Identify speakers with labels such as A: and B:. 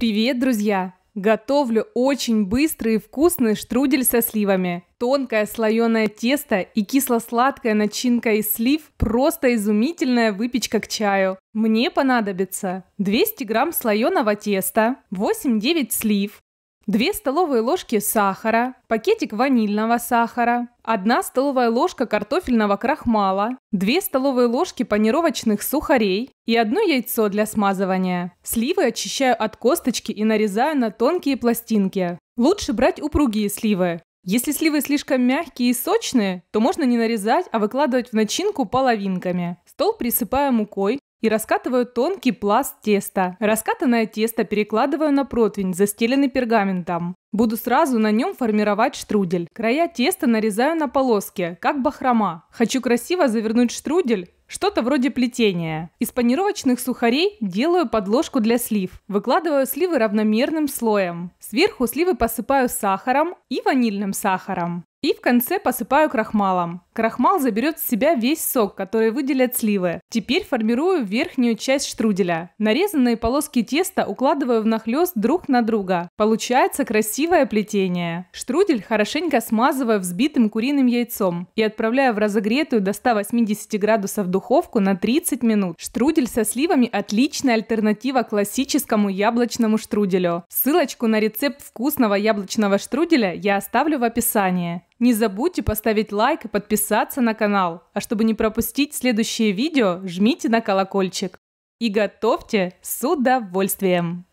A: Привет, друзья! Готовлю очень быстрый и вкусный штрудель со сливами. Тонкое слоеное тесто и кисло-сладкая начинка из слив – просто изумительная выпечка к чаю. Мне понадобится 200 грамм слоеного теста, 8-9 слив, 2 столовые ложки сахара, пакетик ванильного сахара, 1 столовая ложка картофельного крахмала, 2 столовые ложки панировочных сухарей и 1 яйцо для смазывания. Сливы очищаю от косточки и нарезаю на тонкие пластинки. Лучше брать упругие сливы. Если сливы слишком мягкие и сочные, то можно не нарезать, а выкладывать в начинку половинками. Стол присыпаю мукой, и раскатываю тонкий пласт теста. Раскатанное тесто перекладываю на противень, застеленный пергаментом. Буду сразу на нем формировать штрудель. Края теста нарезаю на полоски, как бахрома. Хочу красиво завернуть штрудель, что-то вроде плетения. Из панировочных сухарей делаю подложку для слив. Выкладываю сливы равномерным слоем. Сверху сливы посыпаю сахаром и ванильным сахаром. И в конце посыпаю крахмалом. Крахмал заберет в себя весь сок, который выделят сливы. Теперь формирую верхнюю часть штруделя. Нарезанные полоски теста укладываю в внахлёст друг на друга. Получается красивое плетение. Штрудель хорошенько смазываю взбитым куриным яйцом и отправляю в разогретую до 180 градусов духовку на 30 минут. Штрудель со сливами – отличная альтернатива классическому яблочному штруделю. Ссылочку на рецепт вкусного яблочного штруделя я оставлю в описании. Не забудьте поставить лайк и подписаться подписаться на канал. А чтобы не пропустить следующее видео, жмите на колокольчик. И готовьте с удовольствием!